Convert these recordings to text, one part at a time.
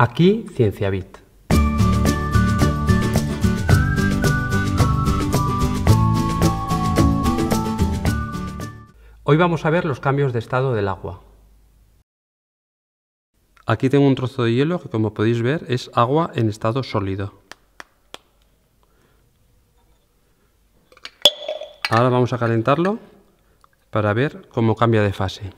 Aquí CienciaBit. Hoy vamos a ver los cambios de estado del agua. Aquí tengo un trozo de hielo que como podéis ver es agua en estado sólido. Ahora vamos a calentarlo para ver cómo cambia de fase.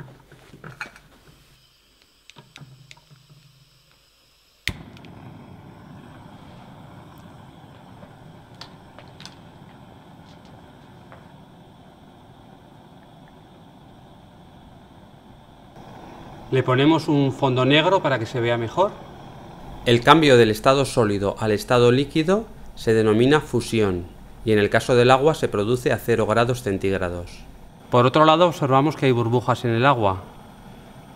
Le ponemos un fondo negro para que se vea mejor. El cambio del estado sólido al estado líquido se denomina fusión y en el caso del agua se produce a 0 grados centígrados. Por otro lado observamos que hay burbujas en el agua.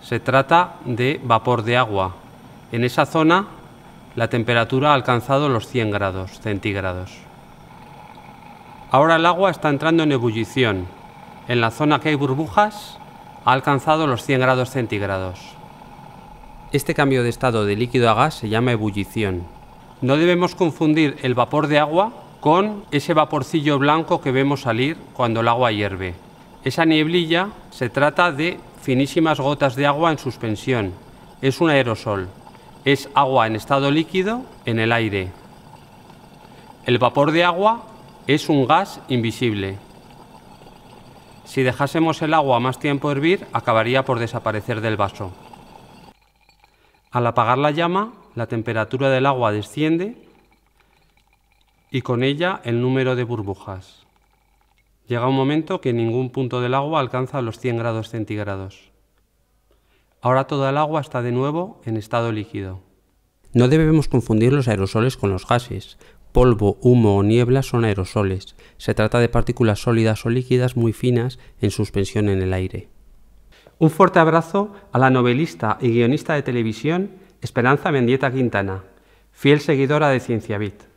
Se trata de vapor de agua. En esa zona la temperatura ha alcanzado los 100 grados centígrados. Ahora el agua está entrando en ebullición. En la zona que hay burbujas ha alcanzado los 100 grados centígrados. Este cambio de estado de líquido a gas se llama ebullición. No debemos confundir el vapor de agua con ese vaporcillo blanco que vemos salir cuando el agua hierve. Esa nieblilla se trata de finísimas gotas de agua en suspensión. Es un aerosol. Es agua en estado líquido en el aire. El vapor de agua es un gas invisible. Si dejásemos el agua más tiempo hervir, acabaría por desaparecer del vaso. Al apagar la llama, la temperatura del agua desciende y con ella el número de burbujas. Llega un momento que ningún punto del agua alcanza los 100 grados centígrados. Ahora toda el agua está de nuevo en estado líquido. No debemos confundir los aerosoles con los gases, polvo, humo o niebla son aerosoles. Se trata de partículas sólidas o líquidas muy finas en suspensión en el aire. Un fuerte abrazo a la novelista y guionista de televisión Esperanza Mendieta Quintana, fiel seguidora de Cienciabit.